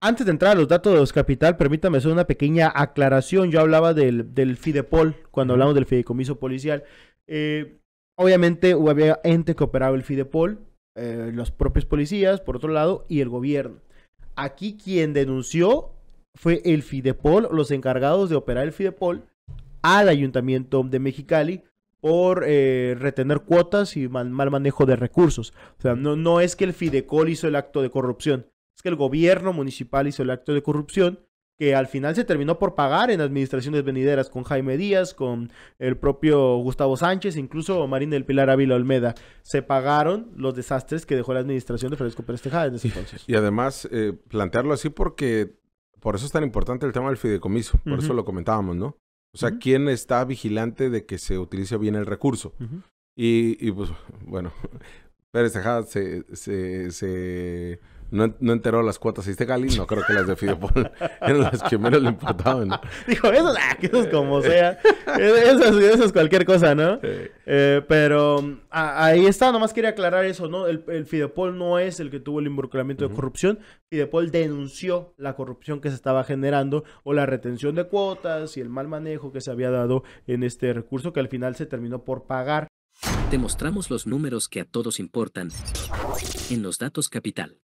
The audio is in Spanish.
Antes de entrar a los datos de los capital, permítame hacer una pequeña aclaración. Yo hablaba del, Fidepol cuando hablamos del fideicomiso policial. Eh, obviamente había gente que operaba el Fidepol, eh, los propios policías, por otro lado, y el gobierno. Aquí quien denunció fue el Fidepol, los encargados de operar el Fidepol, al ayuntamiento de Mexicali por eh, retener cuotas y mal, mal manejo de recursos. O sea, no, no es que el Fidecol hizo el acto de corrupción es que el gobierno municipal hizo el acto de corrupción que al final se terminó por pagar en administraciones venideras con Jaime Díaz, con el propio Gustavo Sánchez, incluso Marín del Pilar Ávila Olmeda. Se pagaron los desastres que dejó la administración de Francisco Pérez Tejada en ese entonces. Y, además, eh, plantearlo así porque por eso es tan importante el tema del fideicomiso, por eso lo comentábamos, ¿no? O sea, ¿quién está vigilante de que se utilice bien el recurso? y, pues, bueno, Pérez Tejada se, se no, enteró las cuotas de Galín, no creo que las de Fidepol eran las que menos le importaban. Dijo, eso, ah, eso, es como sea, eso, es cualquier cosa, ¿no? Eh, pero ahí está, nomás quería aclarar eso, ¿no? El, Fidepol no es el que tuvo el involucramiento de corrupción, Fidepol denunció la corrupción que se estaba generando o la retención de cuotas y el mal manejo que se había dado en este recurso que al final se terminó por pagar. Te mostramos los números que a todos importan en los datos capital.